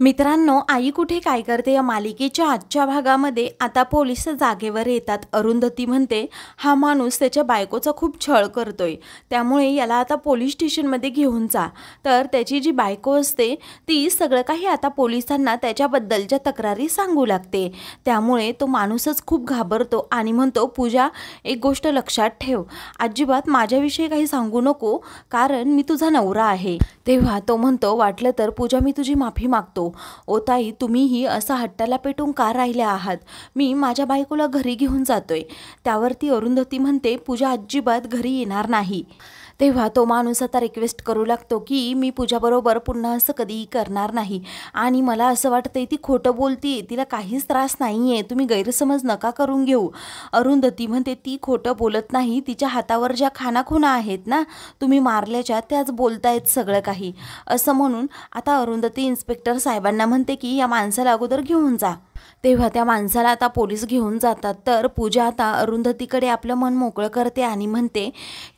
मित्रांनो आई कुठे काय करते या मालिकेच्या आजच्या भागामध्ये आता पोलीस जागेवर येतात अरुंधती म्हणते हा माणूस त्याच्या बायकोचा खूप छळ करतोय त्यामुळे याला आता पोलीस स्टेशनमध्ये घेऊन जा तर त्याची जी बायको असते ती सगळं काही आता पोलिसांना त्याच्याबद्दलच्या तक्रारी सांगू लागते त्यामुळे तो माणूसच खूप घाबरतो आणि म्हणतो पूजा एक गोष्ट लक्षात ठेव अजिबात माझ्याविषयी काही सांगू नको कारण मी तुझा नवरा आहे तेव्हा तो म्हणतो वाटलं तर पूजा मी तुझी माफी मागतो ओताई ओ ताई तुम्हीही असा हट्टाला पेटून का राहिल्या आहात मी माझ्या बायकोला घरी घेऊन जातोय त्यावरती अरुंधती म्हणते पूजा अजिबात घरी येणार नाही तेव्हा तो माणूस आता रिक्वेस्ट करू लागतो की मी पूजाबरोबर पुन्हा असं कधीही करणार नाही आणि मला असं वाटतंय ती खोटं बोलती तिला काहीच त्रास नाही आहे तुम्ही गैरसमज नका करून घेऊ अरुंधती म्हणते ती खोटं बोलत नाही तिच्या हातावर ज्या खानाखुना आहेत ना तुम्ही मारल्याच्या त्याच बोलतायत सगळं काही असं म्हणून आता अरुंधती इन्स्पेक्टर साहेबांना म्हणते की या माणसाला अगोदर घेऊन जा तेव्हा त्या माणसाला आता पोलीस घेऊन जातात तर पूजा आता अरुंधतीकडे आपलं मन मोकळं करते आणि म्हणते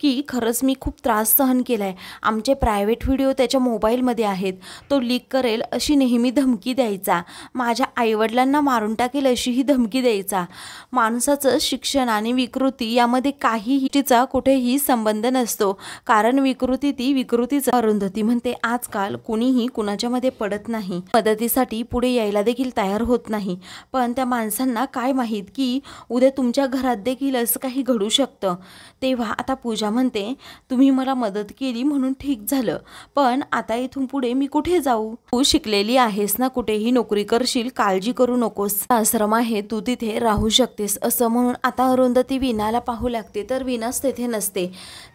की खरंच मी खूप खूप त्रास सहन केला आहे आमचे प्रायव्हेट व्हिडिओ त्याच्या मोबाईलमध्ये आहेत तो लीक करेल अशी नेहमी धमकी द्यायचा माझ्या आईवडिलांना मारून टाकेल अशीही धमकी द्यायचा माणसाचं शिक्षण आणि विकृती यामध्ये काहीही तिचा कुठेही संबंध नसतो कारण विकृती ती विकृतीच अरुंधती म्हणते आजकाल कुणीही कुणाच्यामध्ये पडत नाही मदतीसाठी पुढे यायला देखील तयार होत नाही पण त्या माणसांना काय माहीत की उद्या तुमच्या घरात देखील असं काही घडू शकतं तेव्हा आता पूजा म्हणते तुम्ही मला मदत केली म्हणून ठीक झालं पण आता इथून पुढे मी कुठे जाऊ तू शिकलेली आहेस ना कुठेही नोकरी करशील काळजी करू नकोस आश्रम आहे तू तिथे राहू शकतेस असं म्हणून आता अरुंधती विनाला पाहू लागते तर विनाच तेथे नसते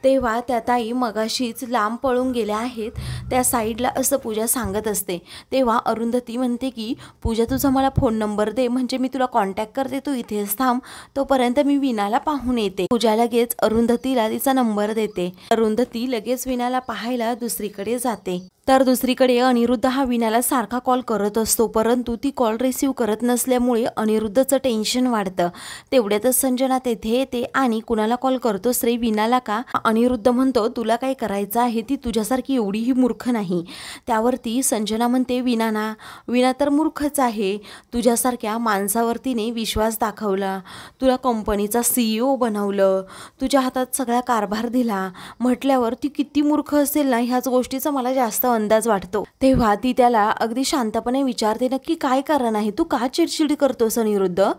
तेव्हा त्या ताई मगाशीच लांब पळून गेल्या आहेत त्या साईडला असं पूजा सांगत असते तेव्हा अरुंधती म्हणते की पूजा तुझा मला फोन नंबर दे म्हणजे मी तुला कॉन्टॅक्ट करते तू इथेच थांब तोपर्यंत मी विनाला पाहून येते पूजा लगेच अरुंधतीला तिचा नंबर देते अरुंधती लगेच विणाला पाहायला दुसरीकडे जाते तर दुसरीकडे अनिरुद्ध हा विनाला सारखा कॉल करत असतो परंतु ती कॉल रिसीव करत नसल्यामुळे अनिरुद्धचं टेन्शन वाढतं तेवढ्यातच संजना तेथे येते आणि कुणाला कॉल करतोस रे विनाला का अनिरुद्ध म्हणतो तुला काय करायचं आहे ती तुझ्यासारखी एवढीही मूर्ख नाही त्यावरती संजना म्हणते विनाना विना तर मूर्खच आहे तुझ्यासारख्या माणसावर तिने विश्वास दाखवला तुला कंपनीचा सीईओ e बनवलं तुझ्या हातात सगळा कारभार दिला म्हटल्यावर ती किती मूर्ख असेल ना ह्याच गोष्टीचा मला जास्त अंदाज वाटतो तेव्हा ती त्याला अगदी शांतपणे विचारते नक्की काय कारण आहे तू का चिडचिड करतोस अनिरुद्ध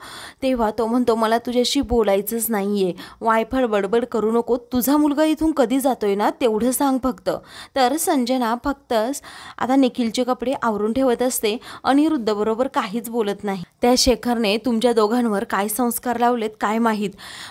तेव्हा तो म्हणतो मला तुझ्याशी बोलायचंच नाहीये वायफळ बडबड करू नको तुझा मुलगा इथून कधी जातोय ना तेवढं सांग फक्त तर संजना फक्तच आता निखिलचे कपडे आवरून ठेवत असते अनिरुद्ध बरोबर काहीच बोलत नाही त्या शेखरने तुमच्या दोघांवर काय संस्कार लावलेत काय माहीत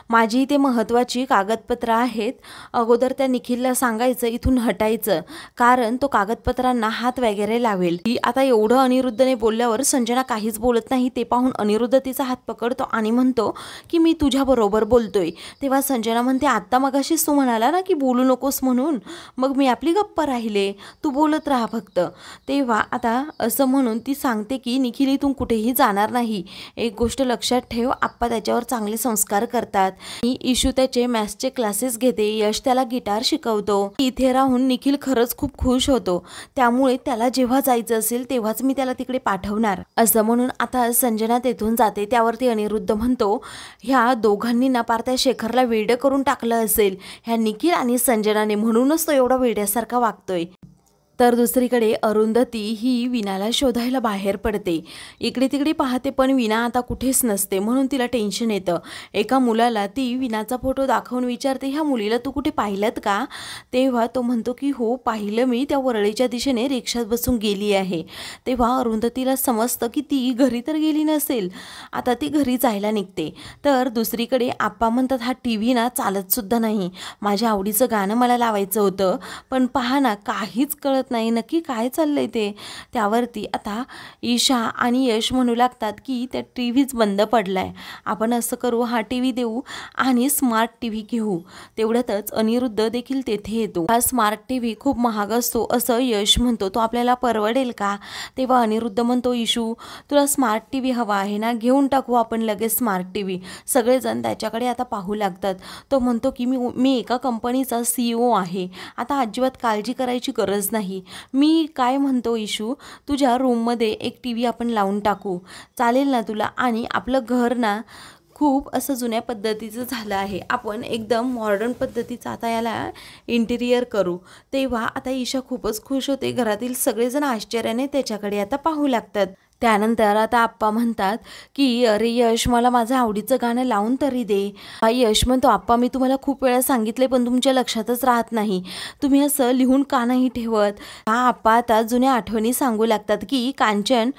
माझी ते महत्वाची कागदपत्र आहेत अगोदर त्या निखिलला सांगायचं इथून हटायचं कारण तो कागद कागदपत्रांना हात वगैरे लावेल ती आता एवढं अनिरुद्धने बोलल्यावर संजना काहीच बोलत नाही ते पाहून अनिरुद्ध तिचा हात पकडतो आणि म्हणतो की मी तुझ्याबरोबर बोलतोय तेव्हा संजना म्हणते आत्ता मगाशीच तू म्हणाला ना की बोलू नकोस म्हणून मग मी आपली गप्पा राहिले तू बोलत राहा फक्त तेव्हा आता असं म्हणून ती सांगते की निखिल इथून कुठेही जाणार नाही एक गोष्ट लक्षात ठेव आप्पा त्याच्यावर चांगले संस्कार करतात मी इशू त्याचे मॅथ्सचे क्लासेस घेते यश त्याला गिटार शिकवतो इथे राहून निखिल खरंच खूप खुश होतो त्यामुळे त्याला जेव्हा जायचं असेल तेव्हाच मी त्याला तिकडे पाठवणार असं म्हणून आता संजना तेथून जाते त्यावरती अनिरुद्ध म्हणतो ह्या दोघांनी ना पार शेखरला वेड़ करून टाकलं असेल ह्या निखिल आणि संजनाने म्हणूनच तो एवढा वेड्यासारखा वागतोय तर दुसरीकडे अरुंधती ही विनाला शोधायला बाहेर पडते इकडे तिकडे पाहते पण विना आता कुठेच नसते म्हणून तिला टेन्शन येतं एका मुलाला ती विनाचा फोटो दाखवून विचारते ह्या मुलीला तू कुठे पाहिलं का तेव्हा तो म्हणतो की हो पाहिलं मी त्या वरळीच्या दिशेने रिक्षात बसून गेली आहे तेव्हा अरुंधतीला समजतं की ती घरी तर गेली नसेल आता ती घरी जायला निघते तर दुसरीकडे आप्पा म्हणतात हा टी व्ही ना चालतसुद्धा नाही माझ्या आवडीचं गाणं मला लावायचं होतं पण पहा ना काहीच कळत नाही नक्की काय चाललं आहे ते त्यावरती आता ईशा आणि यश म्हणू लागतात की त्या टी व्हीच बंद पडला आहे आपण असं करू हा टी व्ही देऊ आणि स्मार्ट टी व्ही घेऊ तेवढ्यातच अनिरुद्ध देखील तेथे येतो हा स्मार्ट टी व्ही खूप महाग असतो असं यश म्हणतो तो आपल्याला परवडेल का तेव्हा अनिरुद्ध म्हणतो इशू तुला स्मार्ट टी व्ही हवा आहे ना घेऊन टाकू आपण लगेच स्मार्ट टी व्ही सगळेजण त्याच्याकडे आता पाहू लागतात तो म्हणतो की मी मी एका कंपनीचा सी ओ आहे आता अजिबात काळजी करायची गरज नाही मी काय म्हणतो इशू तुझ्या रूममध्ये एक टी व्ही आपण लावून टाकू चालेल ना तुला आणि आपलं घर ना खूप असं जुन्या पद्धतीचं झालं आहे आपण एकदम मॉडर्न पद्धतीचं आता याला इंटिरियर करू तेव्हा आता ईशा खूपच खुश होते घरातील सगळेजण आश्चर्याने त्याच्याकडे आता पाहू लागतात त्यानंतर आता आप्पा म्हणतात की अरे यश मला माझं आवडीचं गाणं लावून तरी दे यश म्हणतो आप्पा मी तुम्हाला खूप वेळा सांगितले पण तुमच्या लक्षातच राहत नाही तुम्ही असं लिहून का नाही ठेवत हा आप्पा आता जुन्या आठवणी सांगू लागतात की कांचन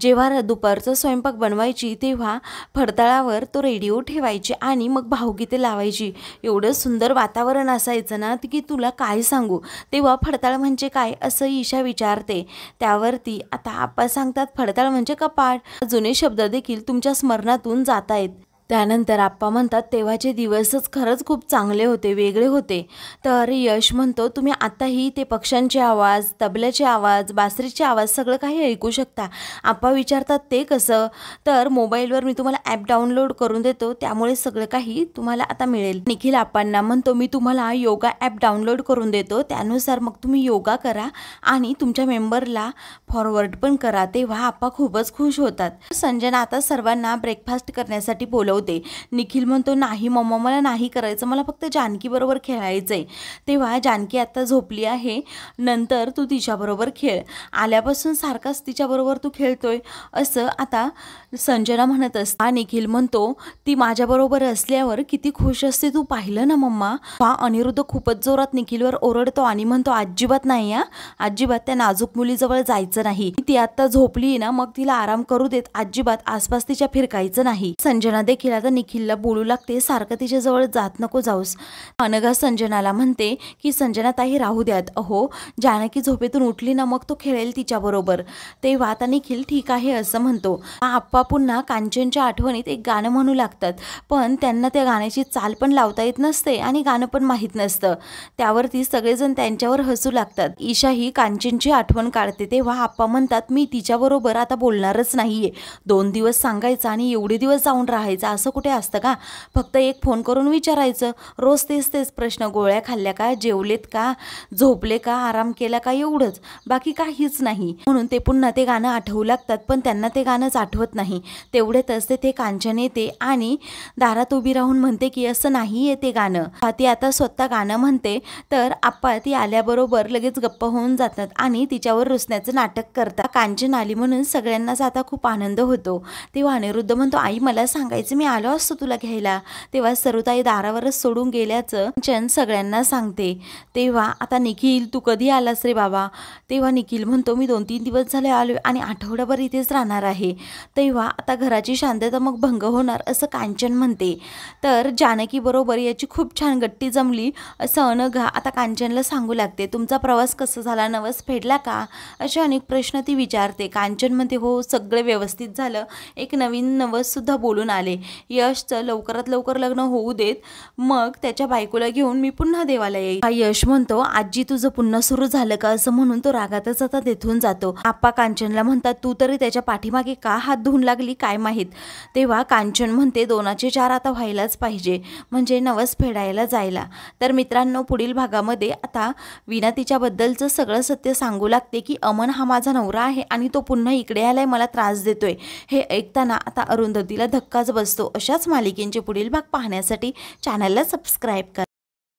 जेव्हा दुपारचा स्वयंपाक बनवायची तेव्हा फडताळावर तो रेडिओ ठेवायची आणि मग भाऊगीते लावायची एवढं सुंदर वातावरण असायचं ना की तुला काय सांगू तेव्हा फडताळ म्हणजे काय असं ईशा विचारते त्यावरती आता आप्पा सांगतात फडताळ पाताळ म्हणजे कपाट जुने शब्द देखील तुमच्या स्मरणातून जात आहेत त्यानंतर आप्पा म्हणतात तेव्हाचे दिवसच खरंच खूप चांगले होते वेगळे होते तर यश म्हणतो तुम्ही आत्ताही ते पक्ष्यांचे आवाज तबल्याचे आवाज बासरीचे आवाज सगळं काही ऐकू शकता आप्पा विचारतात ते कसं तर मोबाईलवर मी तुम्हाला ॲप डाउनलोड करून देतो त्यामुळे सगळं काही तुम्हाला आता मिळेल निखिल आप्पांना म्हणतो मी तुम्हाला योगा ॲप डाउनलोड करून देतो त्यानुसार मग तुम्ही योगा करा आणि तुमच्या मेंबरला फॉरवर्ड पण करा तेव्हा आप्पा खूपच खुश होतात संजना आता सर्वांना ब्रेकफास्ट करण्यासाठी बोलव निखिल म्हणतो नाही मम्मा मला नाही करायचं मला फक्त जानकीबरोबर खेळायचं आहे तेव्हा जानकी आत्ता झोपली आहे नंतर तू तिच्याबरोबर खेळ आल्यापासून सारखाच तिच्याबरोबर तू खेळतोय असं आता संजना म्हणत असतो निखिल म्हणतो ती माझ्याबरोबर असल्यावर किती खुश असते तू पाहिलं ना मम्मा हा अनिरुद्ध खूपच जोरात निखिलवर ओरडतो आणि म्हणतो अजिबात नाही या अजिबात त्या नाजूक मुलीजवळ जायचं नाही ती आत्ता झोपली ना मग तिला आराम करू देत अजिबात आसपास तिच्या फिरकायचं नाही संजना देखील देखील आता निखिलला बोलू लागते सारखं तिच्याजवळ जात नको जाऊस अनघा संजनाला म्हणते की संजना ताई राहू द्यात अहो जानकी झोपेतून उठली ना मग तो खेळेल तिच्याबरोबर ते आता निखिल ठीक आहे असं म्हणतो आप्पा पुन्हा कांचनच्या आठवणीत एक गाणं म्हणू लागतात पण त्यांना त्या गाण्याची चाल पण लावता येत नसते आणि गाणं पण माहीत नसतं त्यावरती सगळेजण त्यांच्यावर हसू लागतात ईशा ही कांचनची आठवण काढते तेव्हा आप्पा म्हणतात मी तिच्याबरोबर आता बोलणारच नाहीये दोन दिवस सांगायचं आणि एवढे दिवस जाऊन राहायचं असं कुठे असतं का फक्त एक फोन करून विचारायचं रोज तेच तेच प्रश्न गोळ्या खाल्ल्या का जेवलेत का झोपले का आराम केला का एवढंच बाकी काहीच नाही म्हणून ते पुन्हा ते गाणं आठवू लागतात पण त्यांना ते गाणंच आठवत नाही तेवढ्यातच ते कांचन येते आणि दारात उभी राहून म्हणते की असं नाही आहे ते गाणं ती आता स्वतः गाणं म्हणते तर आप्पा ती आल्याबरोबर लगेच गप्प होऊन जातात आणि तिच्यावर रुसण्याचं नाटक करता कांचन आली म्हणून सगळ्यांनाच आता खूप आनंद होतो तेव्हा अनिरुद्ध म्हणतो आई मला सांगायचं मी आलो असतो तुला घ्यायला तेव्हा सरुताई दारावरच सोडून गेल्याचं चन सगळ्यांना सांगते तेव्हा आता निखिल तू कधी आलास रे बाबा तेव्हा निखिल म्हणतो मी दोन तीन दिवस झाले आलो आणि आठवड्याभर इथेच राहणार आहे तेव्हा आता घराची शांतता मग भंग होणार असं कांचन म्हणते तर जानकीबरोबर याची खूप छान गट्टी जमली असं अनघा आता कांचनला सांगू लागते तुमचा प्रवास कसा झाला नवस फेडला का असे अनेक प्रश्न ती विचारते कांचन म्हणते हो सगळं व्यवस्थित झालं एक नवीन नवससुद्धा बोलून आले यशचं लवकरात लवकर लग्न होऊ देत मग त्याच्या बायकोला घेऊन मी पुन्हा देवाला येईल हा यश म्हणतो आजी तुझं पुन्हा सुरू झालं का असं म्हणून तो रागातच आता तेथून जातो आप्पा कांचनला म्हणतात तू तरी त्याच्या पाठीमागे का हात धुवून लागली काय माहीत तेव्हा कांचन म्हणते दोनाचे चार आता व्हायलाच पाहिजे म्हणजे नवस फेडायला जायला तर मित्रांनो पुढील भागामध्ये आता विना तिच्याबद्दलचं सगळं सत्य सांगू लागते की अमन हा माझा नवरा आहे आणि तो पुन्हा इकडे आलाय मला त्रास देतोय हे ऐकताना आता अरुंधतीला धक्काच बसतो असतो अशाच मालिकेंचे पुढील भाग पाहण्यासाठी चॅनलला सबस्क्राईब करा